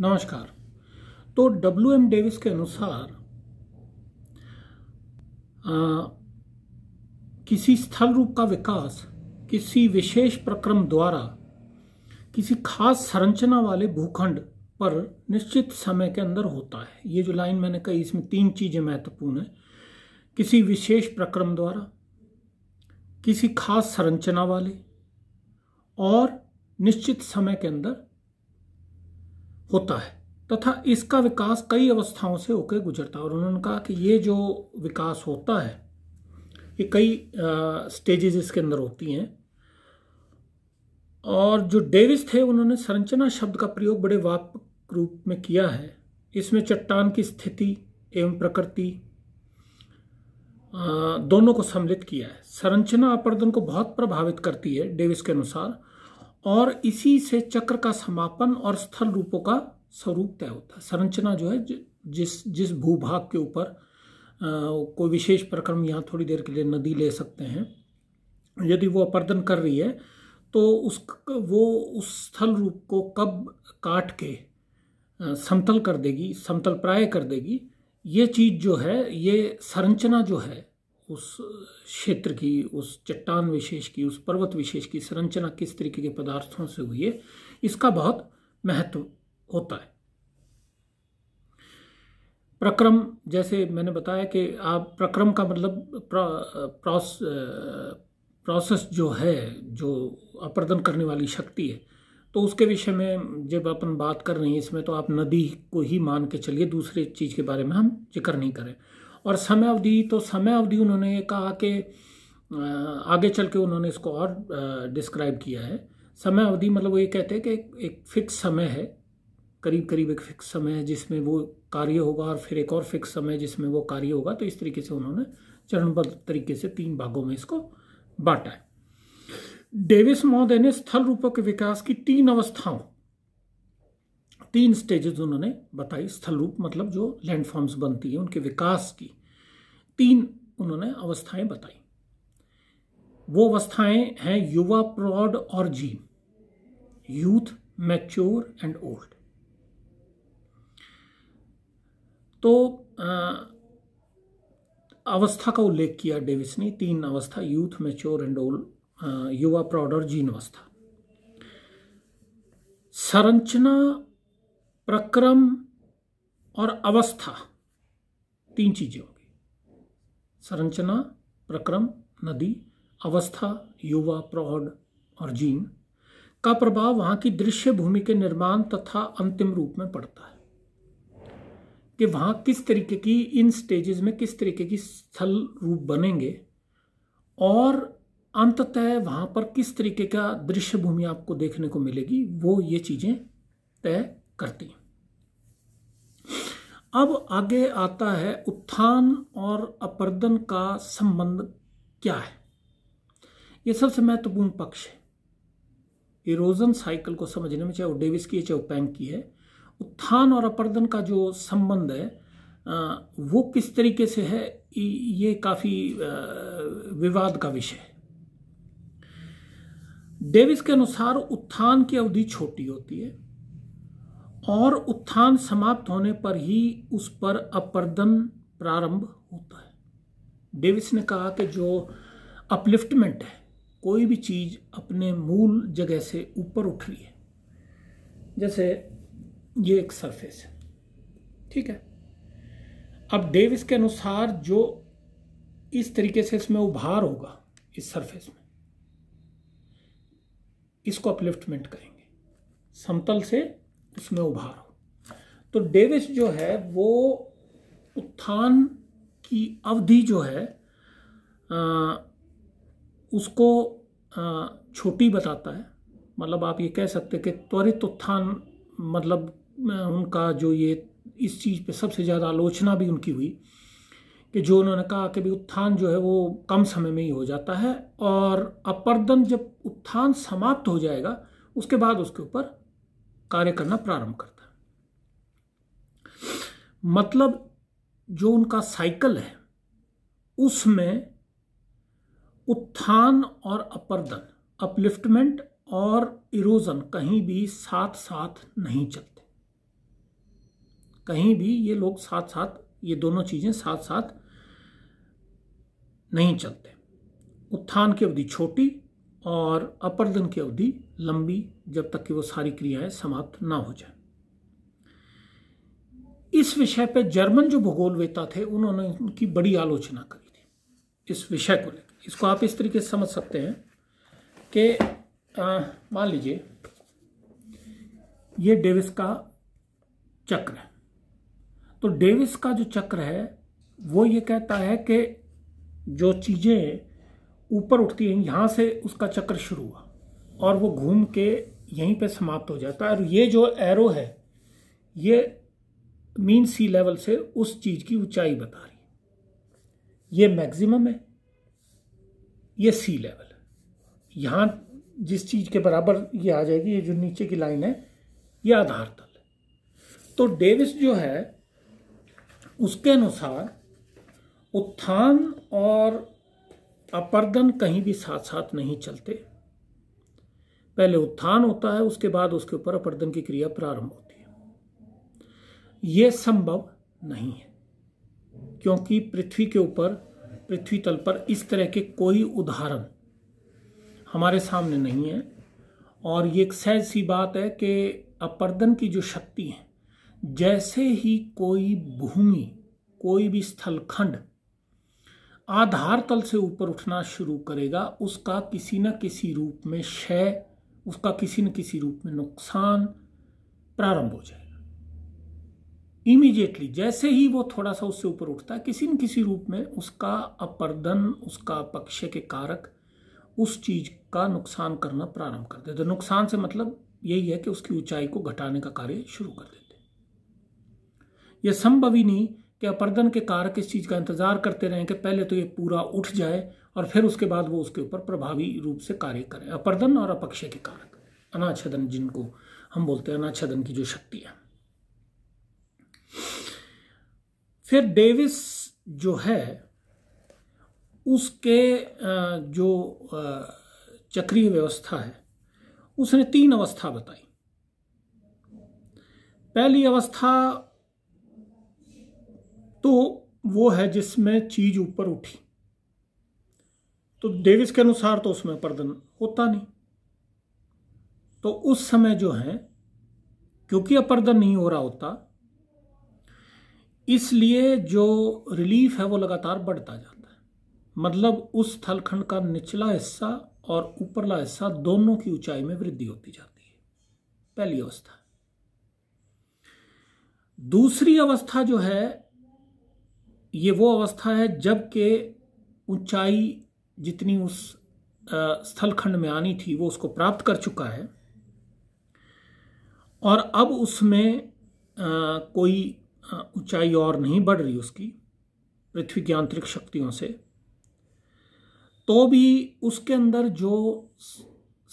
नमस्कार तो W M Davis के अनुसार आ, किसी स्थल रूप का विकास किसी विशेष प्रक्रम द्वारा किसी खास संरचना वाले भूखंड पर निश्चित समय के अंदर होता है ये जो लाइन मैंने कही इसमें तीन चीज़ें महत्वपूर्ण है किसी विशेष प्रक्रम द्वारा किसी खास संरचना वाले और निश्चित समय के अंदर होता है तथा इसका विकास कई अवस्थाओं से होकर गुजरता है और उन्होंने कहा कि ये जो विकास होता है ये कई स्टेजेस इसके अंदर होती हैं और जो डेविस थे उन्होंने संरचना शब्द का प्रयोग बड़े व्यापक रूप में किया है इसमें चट्टान की स्थिति एवं प्रकृति दोनों को सम्मिलित किया है संरचना अपर्दन को बहुत प्रभावित करती है डेविस के अनुसार और इसी से चक्र का समापन और स्थल रूपों का स्वरूप तय होता है संरचना जो है जिस जिस भूभाग के ऊपर कोई विशेष प्रक्रम यहाँ थोड़ी देर के लिए नदी ले सकते हैं यदि वो अपर्दन कर रही है तो उस वो उस स्थल रूप को कब काट के समतल कर देगी समतल प्राय कर देगी ये चीज़ जो है ये संरचना जो है उस क्षेत्र की उस चट्टान विशेष की उस पर्वत विशेष की संरचना किस तरीके के पदार्थों से हुई है इसका बहुत महत्व होता है प्रक्रम जैसे मैंने बताया कि आप प्रक्रम का मतलब प्रा, प्रोस प्रोसेस जो है जो अपर्दन करने वाली शक्ति है तो उसके विषय में जब अपन बात कर रहे हैं इसमें तो आप नदी को ही मान के चलिए दूसरे चीज़ के बारे में हम जिक्र नहीं करें और समय अवधि तो समय अवधि उन्होंने ये कहा कि आगे चल के उन्होंने इसको और डिस्क्राइब किया है समय अवधि मतलब वो ये कहते हैं कि एक, एक फिक्स समय है करीब करीब एक फिक्स समय है जिसमें वो कार्य होगा और फिर एक और फिक्स समय जिसमें वो कार्य होगा तो इस तरीके से उन्होंने चरणबद्ध तरीके से तीन भागों में इसको बांटा है डेविस महोदय ने स्थल रूपों के विकास की तीन अवस्थाओं तीन स्टेजेस उन्होंने बताई स्थल रूप मतलब जो लैंडफॉर्म्स बनती है उनके विकास की तीन उन्होंने अवस्थाएं बताई वो अवस्थाएं हैं युवा प्रौड और जीन यूथ मैच्योर एंड ओल्ड तो आ, अवस्था का उल्लेख किया डेविस ने तीन अवस्था यूथ मैच्योर एंड ओल्ड युवा प्रौड और जीन अवस्था संरचना प्रक्रम और अवस्था तीन चीजें होंगी संरचना प्रक्रम नदी अवस्था युवा प्रौढ़ और जीन का प्रभाव वहां की दृश्य भूमि के निर्माण तथा अंतिम रूप में पड़ता है कि वहां किस तरीके की इन स्टेजेस में किस तरीके की स्थल रूप बनेंगे और अंततः वहां पर किस तरीके का दृश्य भूमि आपको देखने को मिलेगी वो ये चीजें तय करती हैं अब आगे आता है उत्थान और अपर्दन का संबंध क्या है यह सबसे महत्वपूर्ण पक्ष है इरोजन साइकिल को समझने में चाहे वो डेविस की है चाहे वो पैंक की है उत्थान और अपर्दन का जो संबंध है वो किस तरीके से है ये काफ़ी विवाद का विषय है डेविस के अनुसार उत्थान की अवधि छोटी होती है और उत्थान समाप्त होने पर ही उस पर अपर्दन प्रारंभ होता है डेविस ने कहा कि जो अपलिफ्टमेंट है कोई भी चीज़ अपने मूल जगह से ऊपर उठ रही है जैसे ये एक सरफेस है ठीक है अब डेविस के अनुसार जो इस तरीके से इसमें उभार होगा इस सरफेस में इसको अपलिफ्टमेंट करेंगे समतल से उसमें उभार हो तो डेविस जो है वो उत्थान की अवधि जो है आ, उसको छोटी बताता है मतलब आप ये कह सकते कि त्वरित उत्थान मतलब उनका जो ये इस चीज़ पे सबसे ज़्यादा आलोचना भी उनकी हुई कि जो उन्होंने कहा कि भी उत्थान जो है वो कम समय में ही हो जाता है और अपर्दन जब उत्थान समाप्त हो जाएगा उसके बाद उसके ऊपर कार्य करना प्रारंभ करता है मतलब जो उनका साइकिल है उसमें उत्थान और अपर्दन अपलिफ्टमेंट और इरोजन कहीं भी साथ साथ नहीं चलते कहीं भी ये लोग साथ साथ ये दोनों चीजें साथ साथ नहीं चलते उत्थान की अवधि छोटी और अपर्दन की अवधि लंबी जब तक कि वो सारी क्रियाएं समाप्त ना हो जाए इस विषय पर जर्मन जो भूगोलवेता थे उन्होंने उनकी बड़ी आलोचना करी थी इस विषय को लेकर इसको आप इस तरीके से समझ सकते हैं कि मान लीजिए ये डेविस का चक्र है तो डेविस का जो चक्र है वो ये कहता है कि जो चीज़ें ऊपर उठती हैं यहां से उसका चक्र शुरू हुआ और वो घूम के यहीं पे समाप्त हो जाता है और ये जो एरो है ये मीन सी लेवल से उस चीज़ की ऊंचाई बता रही है ये मैक्सिमम है ये सी लेवल यहां यहाँ जिस चीज़ के बराबर ये आ जाएगी ये जो नीचे की लाइन है ये आधार तल है तो डेविस जो है उसके अनुसार उत्थान और अपर्दन कहीं भी साथ साथ नहीं चलते पहले उत्थान होता है उसके बाद उसके ऊपर अपर्दन की क्रिया प्रारंभ होती है यह संभव नहीं है क्योंकि पृथ्वी के ऊपर पृथ्वी तल पर इस तरह के कोई उदाहरण हमारे सामने नहीं है और ये एक सहज सी बात है कि अपर्दन की जो शक्ति है जैसे ही कोई भूमि कोई भी स्थलखंड आधार तल से ऊपर उठना शुरू करेगा उसका किसी न किसी रूप में क्षय उसका किसी न किसी रूप में नुकसान प्रारंभ हो जाएगा इमीजिएटली जैसे ही वो थोड़ा सा उससे ऊपर उठता है किसी न किसी रूप में उसका अपर्दन उसका पक्ष के कारक उस चीज़ का नुकसान करना प्रारंभ कर देते तो नुकसान से मतलब यही है कि उसकी ऊंचाई को घटाने का कार्य शुरू कर देते यह संभव ही नहीं कि अपर्दन के कारक इस चीज़ का इंतज़ार करते रहें कि पहले तो ये पूरा उठ जाए और फिर उसके बाद वो उसके ऊपर प्रभावी रूप से कार्य करें अपर्दन और अपक्षय के कारक अनाच्छेदन जिनको हम बोलते हैं अनाच्छेदन की जो शक्ति है फिर डेविस जो है उसके जो चक्रीय व्यवस्था है उसने तीन अवस्था बताई पहली अवस्था तो वो है जिसमें चीज ऊपर उठी तो डेविस के अनुसार तो उसमें प्रदन होता नहीं तो उस समय जो है क्योंकि अपर्दन नहीं हो रहा होता इसलिए जो रिलीफ है वो लगातार बढ़ता जाता है मतलब उस स्थलखंड का निचला हिस्सा और ऊपरला हिस्सा दोनों की ऊंचाई में वृद्धि होती जाती है पहली अवस्था दूसरी अवस्था जो है ये वो अवस्था है जबकि ऊंचाई जितनी उस स्थलखंड में आनी थी वो उसको प्राप्त कर चुका है और अब उसमें कोई ऊंचाई और नहीं बढ़ रही उसकी पृथ्वी की आंतरिक शक्तियों से तो भी उसके अंदर जो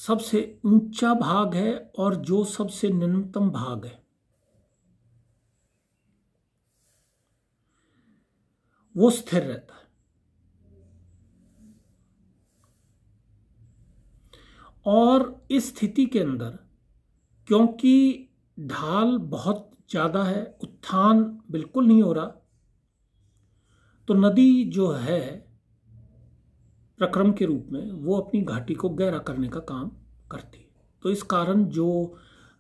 सबसे ऊंचा भाग है और जो सबसे निम्नतम भाग है वो स्थिर रहता है और इस स्थिति के अंदर क्योंकि ढाल बहुत ज़्यादा है उत्थान बिल्कुल नहीं हो रहा तो नदी जो है प्रक्रम के रूप में वो अपनी घाटी को गहरा करने का काम करती है तो इस कारण जो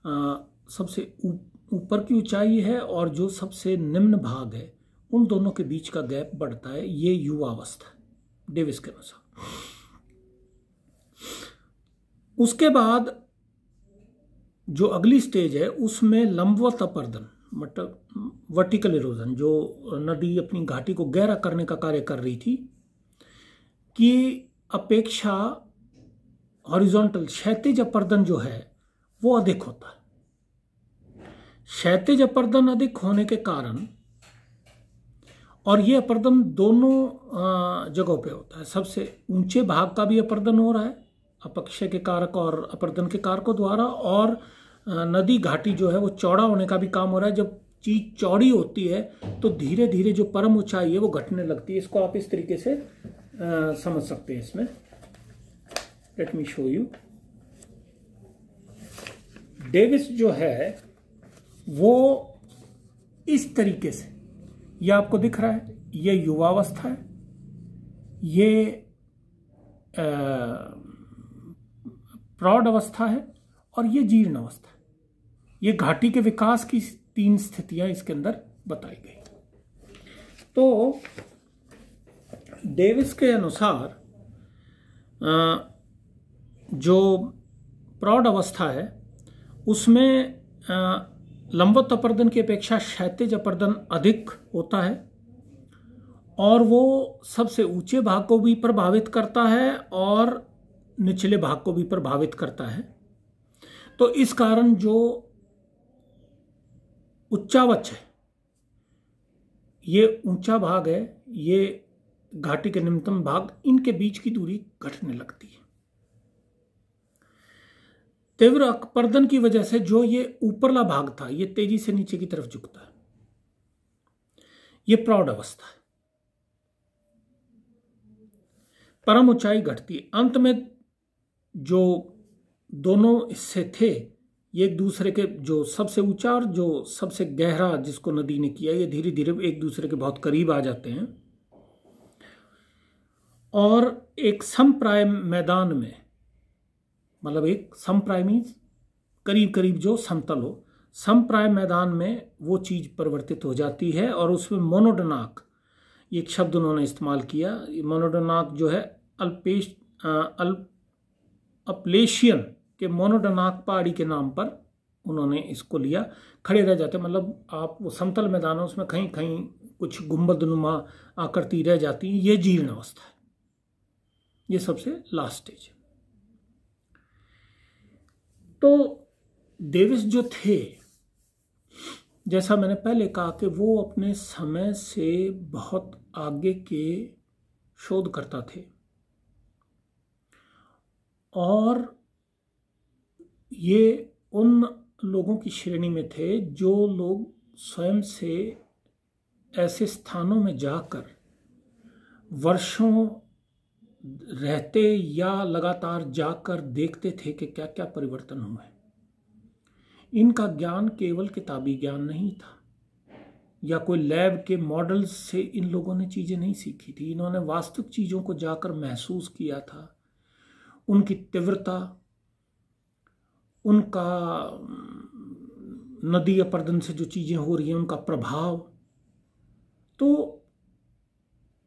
आ, सबसे ऊपर की ऊंचाई है और जो सबसे निम्न भाग है उन दोनों के बीच का गैप बढ़ता है ये युवावस्था डेविस के अनुसार उसके बाद जो अगली स्टेज है उसमें लंबवत अपर्दन मतलब वर्टिकल इरोजन जो नदी अपनी घाटी को गहरा करने का कार्य कर रही थी कि अपेक्षा हॉरिजॉन्टल क्षैतिज अपर्दन जो है वो अधिक होता है क्षैतिज अपर्दन अधिक होने के कारण और ये अपर्दन दोनों जगहों पे होता है सबसे ऊंचे भाग का भी अपर्दन हो रहा है अपक्षय के कारक और अपर्दन के कारकों द्वारा और नदी घाटी जो है वो चौड़ा होने का भी काम हो रहा है जब चीज चौड़ी होती है तो धीरे धीरे जो परम ऊंचाई है वो घटने लगती है इसको आप इस तरीके से आ, समझ सकते हैं इसमें let me show you Davis जो है वो इस तरीके से ये आपको दिख रहा है ये युवावस्था है ये आ, प्रौढ़ अवस्था है और ये जीर्ण अवस्था ये घाटी के विकास की तीन स्थितियां इसके अंदर बताई गई तो डेविस के अनुसार जो प्रौढ़ अवस्था है उसमें लंबत अपर्दन की अपेक्षा क्षैतिज अपर्दन अधिक होता है और वो सबसे ऊंचे भाग को भी प्रभावित करता है और निचले भाग को भी प्रभावित करता है तो इस कारण जो उच्चावच है ये ऊंचा भाग है ये घाटी के निम्नतम भाग इनके बीच की दूरी घटने लगती है तीव्र अकपर्दन की वजह से जो ये ऊपरला भाग था ये तेजी से नीचे की तरफ झुकता है ये प्रौढ़ अवस्था है परम ऊंचाई घटती है अंत में जो दोनों हिस्से थे एक दूसरे के जो सबसे ऊंचा और जो सबसे गहरा जिसको नदी ने किया ये धीरे धीरे एक दूसरे के बहुत करीब आ जाते हैं और एक समप्राय मैदान में मतलब एक समप्राय मीन्स करीब करीब जो समतल हो समप्राय मैदान में वो चीज़ परिवर्तित हो जाती है और उसमें मोनोडनाक एक शब्द उन्होंने इस्तेमाल किया मोनोडनाक जो है अल्पेश अल्प अपलेशियन के मोनोडनाक पहाड़ी के नाम पर उन्होंने इसको लिया खड़े रह जाते मतलब आप वो समतल मैदान है उसमें कहीं कहीं कुछ गुम्बद नुमा आकृति रह जाती है ये जीर्ण अवस्था है ये सबसे लास्ट स्टेज तो डेविस जो थे जैसा मैंने पहले कहा कि वो अपने समय से बहुत आगे के शोधकर्ता थे और ये उन लोगों की श्रेणी में थे जो लोग स्वयं से ऐसे स्थानों में जाकर वर्षों रहते या लगातार जाकर देखते थे कि क्या क्या परिवर्तन हुए इनका ज्ञान केवल किताबी ज्ञान नहीं था या कोई लैब के मॉडल्स से इन लोगों ने चीज़ें नहीं सीखी थी इन्होंने वास्तविक चीज़ों को जाकर महसूस किया था उनकी तीव्रता उनका नदी अपर्दन से जो चीज़ें हो रही हैं उनका प्रभाव तो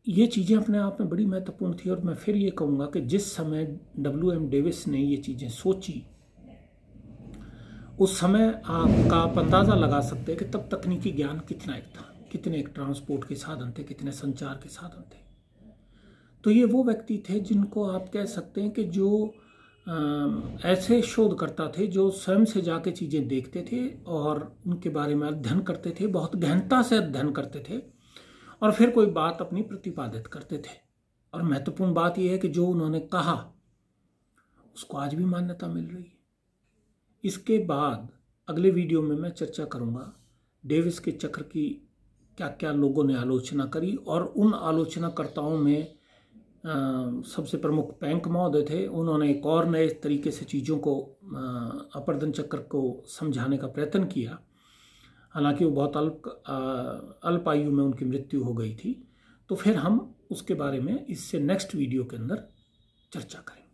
ये चीज़ें अपने आप में बड़ी महत्वपूर्ण थी और मैं फिर ये कहूँगा कि जिस समय डब्ल्यू एम डेविस ने ये चीज़ें सोची उस समय आपका आप अंदाज़ा लगा सकते हैं कि तब तकनीकी ज्ञान कितना एक था कितने एक ट्रांसपोर्ट के साधन थे कितने संचार के साधन थे तो ये वो व्यक्ति थे जिनको आप कह सकते हैं कि जो ऐसे शोधकर्ता थे जो स्वयं से जाके चीज़ें देखते थे और उनके बारे में अध्ययन करते थे बहुत गहनता से अध्ययन करते थे और फिर कोई बात अपनी प्रतिपादित करते थे और महत्वपूर्ण बात यह है कि जो उन्होंने कहा उसको आज भी मान्यता मिल रही है इसके बाद अगले वीडियो में मैं चर्चा करूंगा डेविस के चक्र की क्या क्या लोगों ने आलोचना करी और उन आलोचनाकर्ताओं में सबसे प्रमुख बैंक महोदय थे उन्होंने एक और नए तरीके से चीज़ों को अपर्दन चक्र को समझाने का प्रयत्न किया हालांकि वो बहुत अल्प अल्प आयु में उनकी मृत्यु हो गई थी तो फिर हम उसके बारे में इससे नेक्स्ट वीडियो के अंदर चर्चा करेंगे